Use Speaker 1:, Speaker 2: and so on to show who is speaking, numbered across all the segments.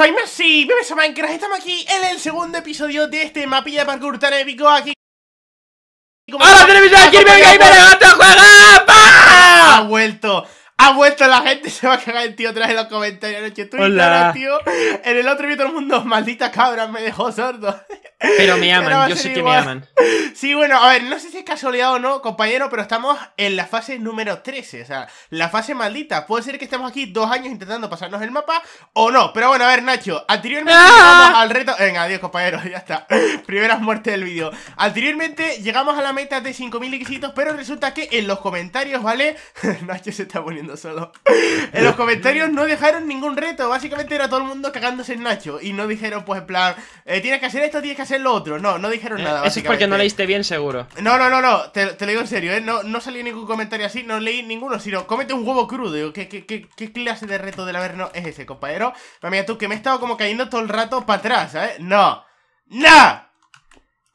Speaker 1: Soy Messi, bebés a Minecraft, estamos aquí en el segundo episodio de este mapilla parkour tan épico aquí ¡Hola televisión! me venga a jugar ¡Ha vuelto! Ha vuelto, la gente se va a cagar el tío trae en los comentarios en el tío En el otro vídeo todo el mundo, maldita cabra, me dejó sordo pero me aman, yo sé que me aman. Sí, bueno, a ver, no sé si es casualidad o no, compañero, pero estamos en la fase número 13, o sea, la fase maldita. Puede ser que estemos aquí dos años intentando pasarnos el mapa o no. Pero bueno, a ver, Nacho, anteriormente ¡Ah! llegamos al reto. Venga, adiós, compañero, ya está. primera muerte del vídeo. Anteriormente llegamos a la meta de 5.000 requisitos, pero resulta que en los comentarios, ¿vale? Nacho se está poniendo solo. en los comentarios no dejaron ningún reto, básicamente era todo el mundo cagándose en Nacho y no dijeron, pues, en plan, eh, tienes que hacer esto, tienes que hacer el otro. No, no dijeron eh, nada. Eso es porque no leíste bien, seguro. No, no, no, no. Te, lo digo en serio, ¿eh? No, no salió ningún comentario así, no leí ninguno, sino comete un huevo crudo. ¿Qué, clase de reto del averno es ese, compañero? mira, tú que me he estado como cayendo todo el rato para atrás, ¿sabes? ¿eh? No. ¡No!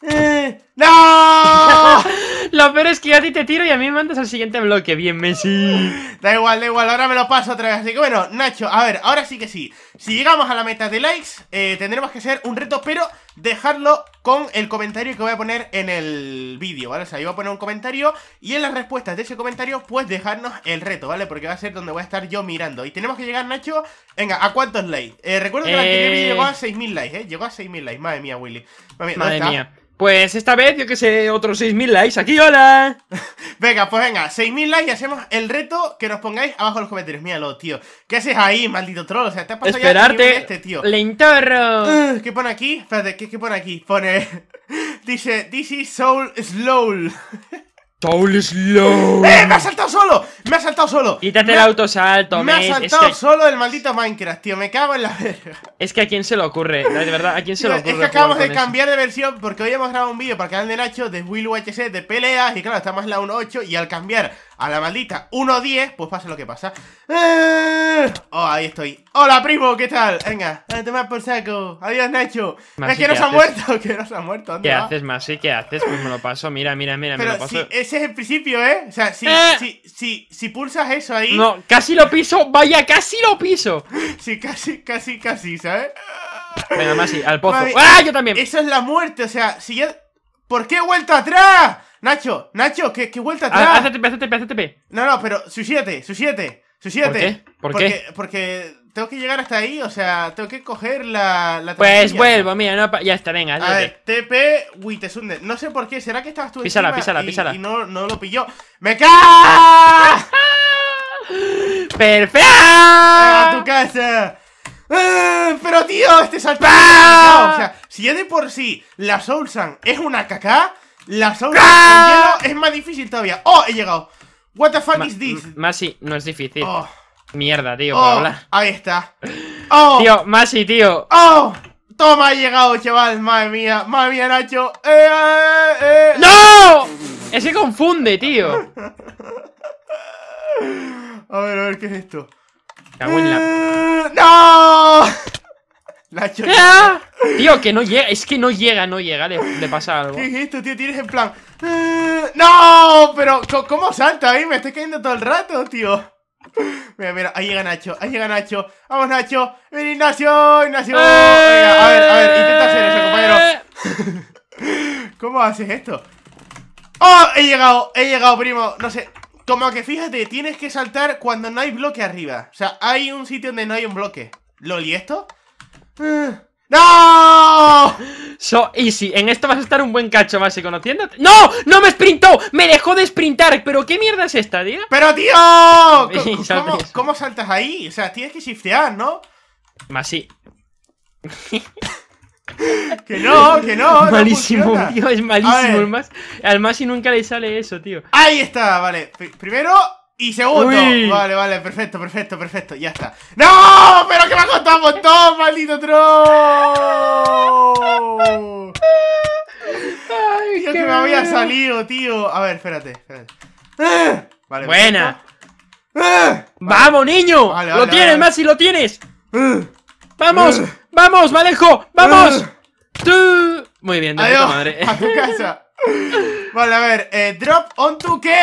Speaker 1: Eh, ¡No! lo peor es que a ti te tiro y a mí me mandas al siguiente bloque. Bien, Messi. Da igual, da igual. Ahora me lo paso otra vez. Así que bueno, Nacho, a ver, ahora sí que sí. Si llegamos a la meta de likes, eh, tendremos que hacer un reto, pero Dejarlo con el comentario que voy a poner en el vídeo, ¿vale? O sea, yo voy a poner un comentario y en las respuestas de ese comentario, pues dejarnos el reto, ¿vale? Porque va a ser donde voy a estar yo mirando. Y tenemos que llegar, Nacho, venga, ¿a cuántos likes? Eh, recuerdo que el anterior vídeo llegó a 6.000 eh. likes, ¿eh? Llegó a 6.000 likes, madre mía, Willy. Madre mía.
Speaker 2: Pues esta vez, yo que sé, otros 6.000 likes. ¡Aquí, hola!
Speaker 1: venga, pues venga, 6.000 likes y hacemos el reto que nos pongáis abajo en los comentarios. Míralo, tío. ¿Qué haces ahí, maldito troll? O sea, te ha pasado ya este, tío. le ¿Qué pone aquí? Espérate, ¿qué, pone aquí? Pone... Dice, this is soul slow. Soul Slow. ¡Eh! ¡Me ha saltado solo! ¡Me ha saltado solo! Quítate el auto autosalto, Me ha saltado solo el maldito Minecraft, tío. Me cago en la verga.
Speaker 2: Es que a quién se le ocurre, ¿no? de verdad, a quién se lo ocurre. Es que acabamos de cambiar
Speaker 1: de versión porque hoy hemos grabado un vídeo para el canal de Nacho de Will UHC de peleas. Y claro, estamos en la 1.8 y al cambiar a la maldita 1.10, pues pasa lo que pasa ahí estoy. Hola, primo, ¿qué tal? Venga, te más por saco. Adiós, Nacho. es que nos ha muerto, que nos ha muerto. ¿Qué haces,
Speaker 2: Masi? ¿Qué haces? Pues me lo paso, mira, mira, mira, Pero me lo paso. Si,
Speaker 1: ese es el principio, ¿eh? O sea, eh. si, si, si, pulsas eso ahí. No,
Speaker 2: casi lo piso, vaya, casi lo piso.
Speaker 1: sí, casi, casi, casi, ¿sabes? Venga, Masi, al pozo. ¡Ah! Yo también. Eso es la muerte, o sea, si yo. ¿Por qué he vuelto atrás? Nacho, Nacho, qué qué vuelta ah, atrás. No, no, pero su su su ¿Por qué? ¿Por porque, qué? Porque tengo que llegar hasta ahí, o sea, tengo que coger la. pues vuelvo,
Speaker 2: mira, no, ya está, venga. A ver,
Speaker 1: TP Witesunde. No sé por qué, ¿será que estabas tú písala, encima písala, y, písala. no, no lo pilló? ¡Me cago! ¡Perfecto! ¡A tu casa! Eh, pero tío, este salto. O sea, si ya de por sí la Soulsan es una caca, la Soulsan ¡Ah! hielo es más difícil todavía. ¡Oh! He llegado. ¿What the fuck is this?
Speaker 2: Más sí, no es difícil. Oh. Mierda, tío, oh, hablar.
Speaker 1: Ahí está.
Speaker 2: Oh, tío, Masi, tío.
Speaker 1: ¡Oh! Toma, ha llegado, chaval. Madre mía, madre mía, Nacho. Eh, eh, eh. ¡No!
Speaker 2: Ese confunde, tío.
Speaker 1: a ver, a ver, ¿qué es esto? la... ¡No! Nacho.
Speaker 2: Tío, que no llega. Es que no llega, no llega. De le pasa algo. ¿Qué
Speaker 1: es esto, tío? Tienes en plan. ¡No! Pero, ¿cómo salta ahí? Me estoy cayendo todo el rato, tío. Mira, mira, ahí llega Nacho, ahí llega Nacho. Vamos, Nacho. ¡Ven, Ignacio, Ignacio. a ver, a ver, intenta hacer eso, compañero. ¿Cómo haces esto? ¡Oh! He llegado, he llegado, primo. No sé. Como que fíjate, tienes que saltar cuando no hay bloque arriba. O sea, hay un sitio donde no hay un bloque. ¿Lo ¿Loli esto? Eh. ¡No! So easy. En esto vas a estar
Speaker 2: un buen cacho más y conociéndote. ¡No! ¡No me sprintó! ¡Me dejó de sprintar! ¿Pero qué mierda es esta, tío?
Speaker 1: ¡Pero, tío! ¿Cómo, saltas ahí? O sea, tienes que shiftear, ¿no? Más sí. que no, que no. Malísimo, tío. Es malísimo. el más, al más nunca le sale eso, tío. Ahí está, vale. Primero, y segundo. Vale, vale, perfecto, perfecto, perfecto. Ya está. ¡No! ¡Pero que me ha costado un maldito troll! Ay, que me había salido, tío. A ver, espérate, ¡Eh!
Speaker 2: Buena. ¡Eh! ¡Vamos, niño! ¡Lo tienes, Maxi, lo tienes!
Speaker 1: ¡Vamos! ¡Eh! ¡Vamos, Valejo! ¡Vamos!
Speaker 2: Muy bien, Adiós, madre. A tu casa.
Speaker 1: Vale, a ver, eh, drop on to qué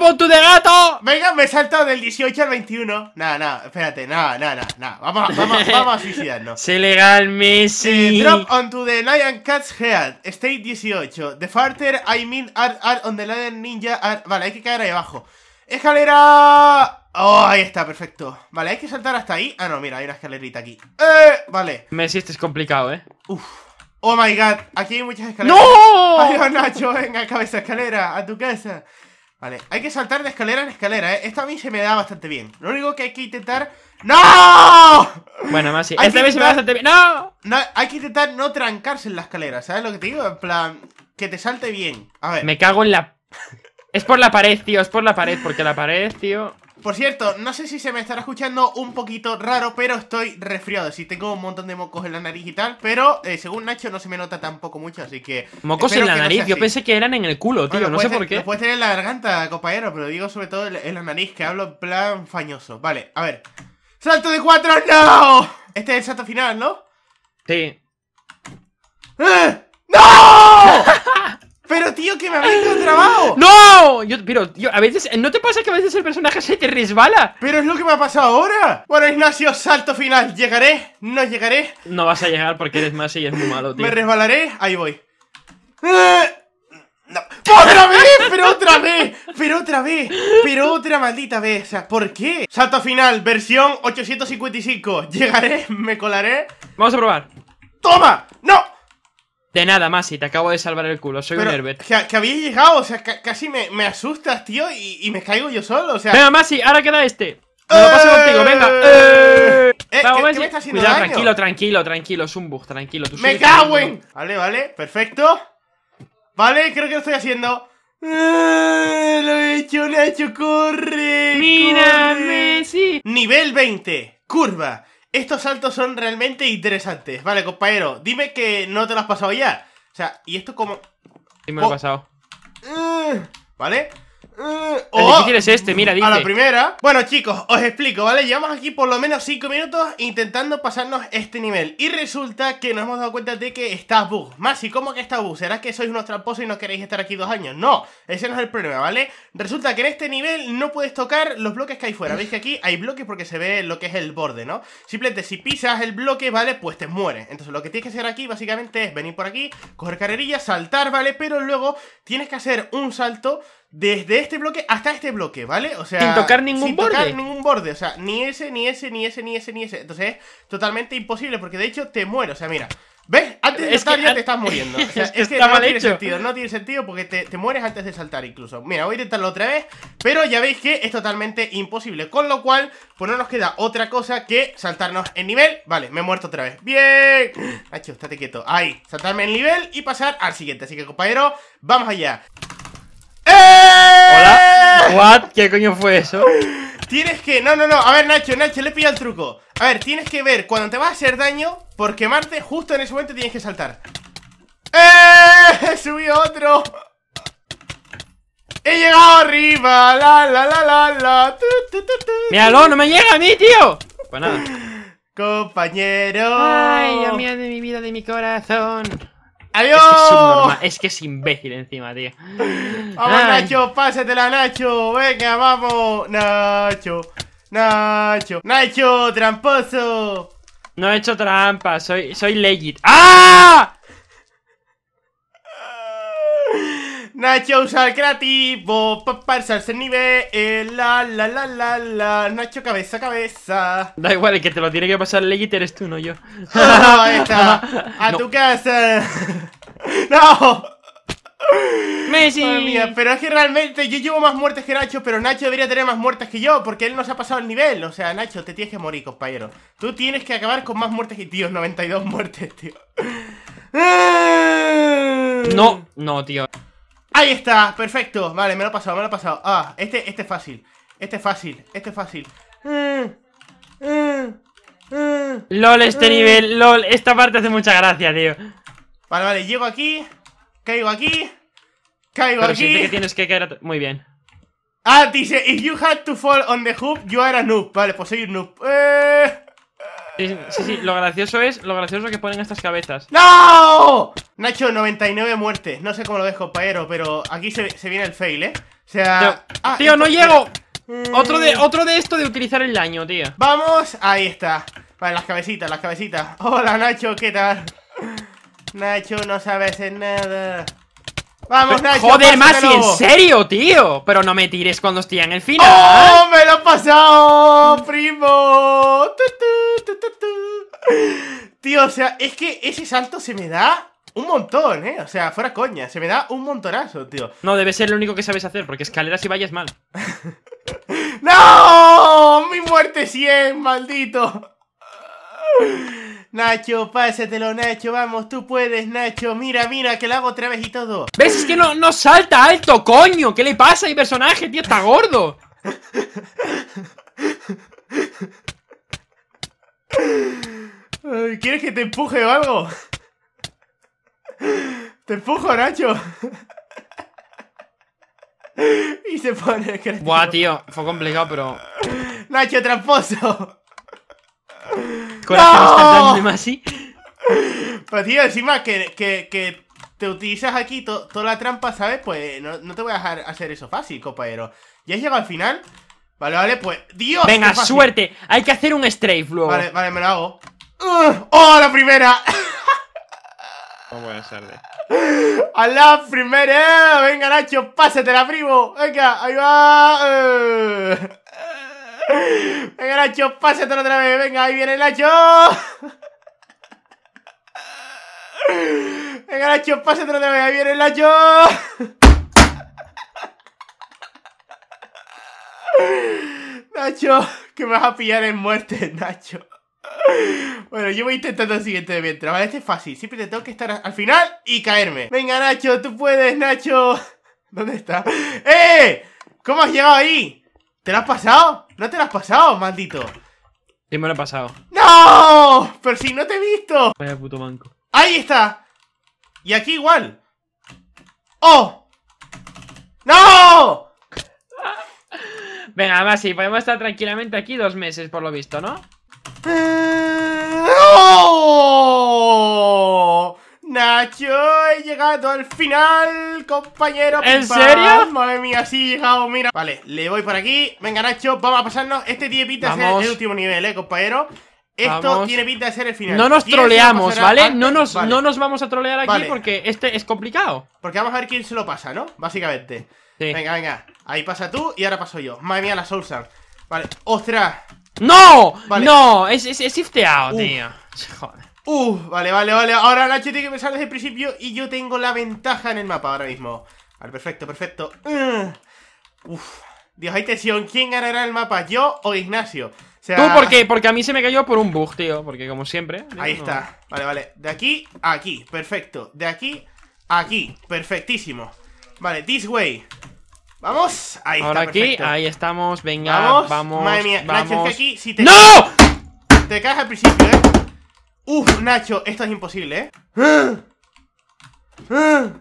Speaker 1: on tu de gato! Venga, me he saltado del 18 al 21. Nada, nada, espérate, Nada, nada, nada
Speaker 2: Vamos, vamos, vamos a suicidarnos. Se legal,
Speaker 1: Messi. Eh, drop onto the Lion Cat's Head. State 18. The farther I mean are art on the Lion Ninja Vale, hay que caer ahí abajo. ¡Escalera! Oh, ahí está, perfecto. Vale, hay que saltar hasta ahí. Ah, no, mira, hay una escalerita aquí. Eh, vale.
Speaker 2: Messi, este es complicado, eh. Uf.
Speaker 1: Oh my god, aquí hay muchas escaleras. ¡No! Adiós, Nacho, venga, cabeza escalera, a tu casa. Vale, hay que saltar de escalera en escalera, ¿eh? Esta a mí se me da bastante bien. Lo único que hay que intentar... ¡No!
Speaker 2: Bueno, más sí. Esta vez se me da bastante
Speaker 1: bien. ¡No! ¡No! Hay que intentar no trancarse en la escalera, ¿sabes lo que te digo? En plan, que te salte bien. A
Speaker 2: ver. Me cago en la...
Speaker 1: es por la pared, tío. Es por la pared, porque la pared, tío... Por cierto, no sé si se me estará escuchando un poquito raro, pero estoy resfriado. Sí, tengo un montón de mocos en la nariz y tal, pero eh, según Nacho no se me nota tampoco mucho, así que... Mocos en la nariz, yo pensé
Speaker 2: que eran en el culo, tío, no sé por qué. Lo
Speaker 1: puedes tener en la garganta, compañero, pero digo sobre todo en la nariz, que hablo en plan fañoso. Vale, a ver. ¡Salto de cuatro! ¡No! Este es el salto final, ¿no? Sí. ¡Eh! ¡No! Pero tío, que me habéis trabajo. ¡No! Yo, pero, tío, a veces. ¿No te pasa que a veces el personaje se te resbala? Pero es lo que me ha pasado ahora. Bueno, Ignacio, salto final. ¿Llegaré? ¿No llegaré?
Speaker 2: No vas a llegar porque eres más y es muy malo, tío. ¿Me resbalaré? Ahí voy. Eh, otra vez! ¡Pero
Speaker 1: otra vez! ¡Pero otra maldita vez! O sea, ¿por qué? Salto final, versión 855. Llegaré, me colaré. Vamos a probar. ¡Toma! ¡No!
Speaker 2: De nada, Masi, te acabo de salvar el culo, soy un Herbert.
Speaker 1: Que, que había llegado, o sea, casi me, me, asustas, tío, y, me caigo yo solo, o sea. Venga, Masi, ahora queda este. Me lo paso contigo, venga. Eh, eh, eh, ¿qué, está haciendo Cuidado, tranquilo,
Speaker 2: tranquilo, tranquilo, es un bug, tranquilo. ¡Me cago en!
Speaker 1: Vale, vale, perfecto. Vale, creo que lo estoy haciendo. lo he hecho, Nacho, corre. Mira, corre. Messi. Nivel 20, curva. Estos saltos son realmente interesantes. Vale, compañero, dime que no te lo has pasado ya. O sea, ¿y esto cómo...? Sí me lo he pasado. Mm, ¿Vale? Mm, el quieres oh, es este, mira, dice. A la primera. Bueno, chicos, os explico, ¿vale? Llevamos aquí por lo menos 5 minutos intentando pasarnos este nivel. Y resulta que nos hemos dado cuenta de que está bug. Más, ¿y cómo que está bug? ¿Será que sois unos tramposos y no queréis estar aquí dos años? No, ese no es el problema, ¿vale? Resulta que en este nivel no puedes tocar los bloques que hay fuera. ¿Veis que aquí hay bloques porque se ve lo que es el borde, ¿no? Simplemente si pisas el bloque, ¿vale? Pues te mueres. Entonces lo que tienes que hacer aquí básicamente es venir por aquí, coger carrerilla, saltar, ¿vale? Pero luego tienes que hacer un salto desde este bloque hasta este bloque, ¿vale? O sea, sin tocar ningún borde. ningún borde, o sea, ni ese, ni ese, ni ese, ni ese, ni ese. Entonces es totalmente imposible porque de hecho te muero, o sea, mira. ¿Ves? Antes de saltar ya te estás muriendo. O sea, es, que, no tiene sentido, no tiene sentido porque te, mueres antes de saltar incluso. Mira, voy a intentarlo otra vez, pero ya veis que es totalmente imposible. Con lo cual, pues no nos queda otra cosa que saltarnos en nivel. Vale, me he muerto otra vez. ¡Bien! Nacho, estate quieto. Ahí, saltarme en nivel y pasar al siguiente. Así que, compañero, vamos allá. ¿Qué coño fue eso? Tienes que... No, no, no. A ver, Nacho, Nacho, le he pillado el truco. A ver, tienes que ver cuando te va a hacer daño porque quemarte, justo en ese momento tienes que saltar. ¡Eh! ¡Subí otro! ¡He llegado arriba! ¡La, la, la, la, la! ¡Tú, tu,
Speaker 2: míralo ¡No me llega a mí, tío! Pues nada.
Speaker 1: Compañero. ¡Ay, Dios de mi vida, de mi corazón! ¡Adiós! Es que es, subnormal.
Speaker 2: es que es imbécil encima, tío. ¡Vamos,
Speaker 1: Nacho! ¡Pásatela, Nacho! ¡Venga, vamos! ¡Nacho! ¡Nacho! ¡Nacho, tramposo!
Speaker 2: No he hecho trampa, soy, soy legit. ¡Ah!
Speaker 1: Nacho usa el creativo para pasarse el nivel. La la la la la. Nacho cabeza cabeza.
Speaker 2: Da igual, el que te lo tiene que pasar Legit eres tú, no yo.
Speaker 1: ahí está. A tu casa. ¡No! ¡Messi! mía, pero es que realmente yo llevo más muertes que Nacho, pero Nacho debería tener más muertes que yo, porque él no se ha pasado el nivel. O sea, Nacho, te tienes que morir, compañero. Tú tienes que acabar con más muertes que. Tío, 92 muertes, tío. No, no, tío. ¡Ahí está! ¡Perfecto! Vale, me lo he pasado, me lo he pasado Ah, este, este es fácil Este es fácil, este es fácil eh, eh, eh. LOL, este nivel, LOL Esta parte hace mucha gracia, tío Vale, vale, llego aquí Caigo aquí Caigo aquí
Speaker 2: tienes que caer Muy bien
Speaker 1: Ah, dice If you had to fall on the hoop, you are a noob Vale, pues soy un noob eh... Sí, sí, lo
Speaker 2: gracioso es lo gracioso que ponen estas cabezas.
Speaker 1: ¡No! Nacho, 99 muertes. No sé cómo lo ves, compañero, pero aquí se, viene el fail, ¿eh? O
Speaker 2: sea. Ah, tío, no llego.
Speaker 1: Mm. Otro de, otro de esto de utilizar el daño, tío. Vamos, ahí está. Vale, las cabecitas, las cabecitas. Hola, Nacho, ¿qué tal? Nacho, no sabes en nada. Vamos, Nacho. Joder, Masi, en serio,
Speaker 2: tío. Pero no me tires cuando estoy en el
Speaker 1: final. ¡Oh, me lo he pasado, primo! Tío, o sea, es que ese salto se me da un montón, ¿eh? O sea, fuera coña, se me da un montonazo, tío.
Speaker 2: No, debe ser lo único que sabes
Speaker 1: hacer, porque escaleras y vallas mal. ¡No! ¡Mi muerte 100, maldito! Nacho, pásatelo, Nacho, vamos, tú puedes, Nacho. Mira, mira, que lo hago otra vez y todo. ¿Ves? Es que
Speaker 2: no, no salta alto, coño. ¿Qué le pasa a mi personaje, tío? Está
Speaker 1: gordo. ¿Quieres que te empuje o algo? Te empujo, Nacho. Y se pone
Speaker 2: Buah, tío, fue complicado, pero.
Speaker 1: Nacho, tramposo. Corazón tío, encima que, te utilizas aquí toda la trampa, ¿sabes? Pues no, no, te voy a dejar hacer eso fácil, compañero. Ya has llegado al final. Vale, vale, pues. ¡Dios! Venga, suerte. Hay que hacer un strafe luego. Vale, vale, me lo hago. ¡Oh, la primera! cómo a tarde ¡A la primera! ¡Venga, Nacho! ¡Pásatela, primo! ¡Venga, ahí va! ¡Venga, Nacho! ¡Pásatela otra vez! ¡Venga, ahí viene el Nacho! ¡Venga, Nacho! ¡Pásatela otra vez! ¡Ahí viene el Nacho! Nacho, que me vas a pillar en muerte, Nacho. Bueno, yo voy intentando el siguiente de mientras, ¿vale? Este es fácil, siempre te tengo que estar al final y caerme. Venga, Nacho, tú puedes, Nacho. ¿Dónde está? ¡Eh! ¿Cómo has llegado ahí? ¿Te lo has pasado? ¿No te lo has pasado, maldito? Sí, me lo he pasado. ¡No! Pero si no te he visto. Vaya puto manco. ¡Ahí está! Y aquí igual. ¡Oh! ¡No!
Speaker 2: Venga, además sí, podemos estar tranquilamente aquí dos meses, por lo visto, ¿no?
Speaker 1: ¡Oh! Nacho, he llegado al final, compañero ¿En serio? Madre mía, sí, llegado, mira Vale, le voy por aquí Venga, Nacho, vamos a pasarnos Este tiene pinta de ser el último nivel, eh, compañero esto tiene pinta de ser el final. No nos troleamos, ¿vale? No nos, No nos vamos a trolear aquí porque este es complicado. Porque vamos a ver quién se lo pasa, ¿no? Básicamente. Venga, venga. Ahí pasa tú y ahora paso yo. Madre mía, la Soulsan. Vale, ostras. ¡No! ¡No! Es, es, es tío. Joder. ¡Uf! vale, vale, vale. Ahora la tiene que pensar desde el principio y yo tengo la ventaja en el mapa ahora mismo. Vale, perfecto, perfecto. Uh. Uf. Dios, hay tensión. ¿Quién ganará el mapa? ¿Yo o Ignacio? Tú, ¿por qué? Porque a mí se me cayó por un bug, tío. Porque como siempre... Ahí está. Vale, vale. De aquí a aquí. Perfecto. De aquí a aquí. Perfectísimo. Vale, this way. Vamos, ahí Ahora está, aquí,
Speaker 2: ahí estamos, venga, vamos, vamos Madre mía, Nacho, que aquí si
Speaker 1: te... ¡No! Te caes al principio, ¿eh? Uf, Nacho, esto es imposible, ¿eh?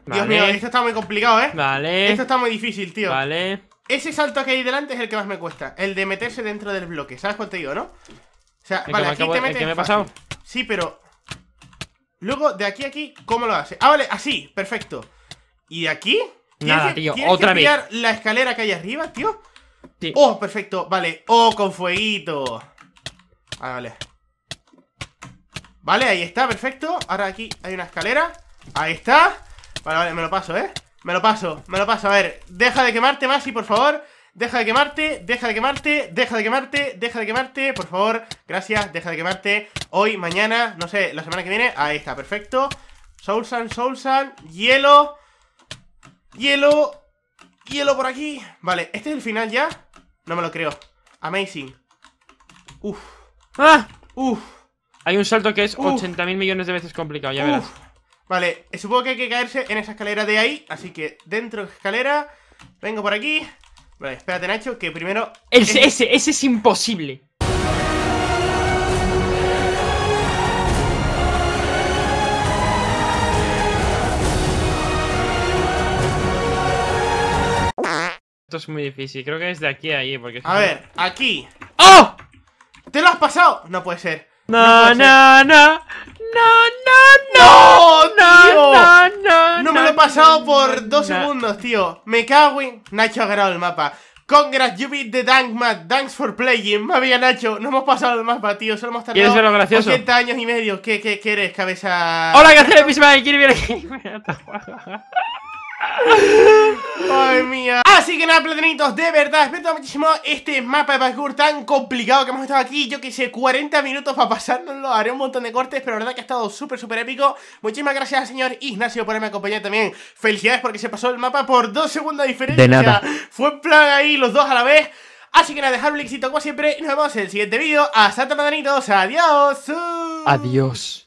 Speaker 1: Dios mío, esto está muy complicado, ¿eh? Vale Esto está muy difícil, tío Vale Ese salto que hay delante es el que más me cuesta El de meterse dentro del bloque, ¿sabes cuál te digo, no? O sea, vale, aquí te metes me pasado. Sí, pero... Luego, de aquí a aquí, ¿cómo lo hace? Ah, vale, así, perfecto ¿Y de aquí? Nada, tío, otra que vez. la escalera que hay arriba, tío? Sí. Oh, perfecto, vale. Oh, con fueguito. Ah, vale. Vale, ahí está, perfecto. Ahora aquí hay una escalera. Ahí está. Vale, vale, me lo paso, ¿eh? Me lo paso, me lo paso. A ver, deja de quemarte, Masi, por favor. Deja de quemarte, deja de quemarte, deja de quemarte, deja de quemarte, por favor. Gracias, deja de quemarte. Hoy, mañana, no sé, la semana que viene. Ahí está, perfecto. Soulsan, Soulsan, hielo. Hielo. Hielo por aquí. Vale, este es el final ya. No me lo creo. Amazing. Uff ¡Ah! Uf. Hay un salto que es 80.000 millones de veces complicado, ya verás. Vale, supongo que hay que caerse en esa escalera de ahí. Así que dentro de escalera. Vengo por aquí. Vale, espérate, Nacho, que primero. Ese,
Speaker 2: ese, ese es imposible. es muy difícil. Creo que es de aquí a allí. Porque a ver,
Speaker 1: aquí. ¡Oh! ¿Te lo has pasado? No puede ser. No, no, no, no. No, no, no, tío. no, no, me lo he pasado por dos segundos, tío. Me cago en. Nacho ha ganado el mapa. Congrats, you beat the Dank map. Thanks for playing. Me había Nacho. No hemos pasado el mapa, tío. Solo hemos tardado eso lo gracioso? 80 años y medio. ¿Qué, qué, qué eres, cabeza? Hola, que hacer el aquí? Ay, mía. Así que nada, platanitos, de verdad, espero muchísimo este mapa de parkour tan complicado que hemos estado aquí. Yo que sé, 40 minutos para pasárnoslo, haré un montón de cortes, pero la verdad que ha estado súper, súper épico. Muchísimas gracias al señor Ignacio por haberme acompañado también. Felicidades porque se pasó el mapa por dos segundos de diferencia. De nada. Fue en plan ahí los dos a la vez. Así que nada, dejad un como siempre y nos vemos en el siguiente vídeo. Hasta platanitos, adiós.
Speaker 2: Adiós.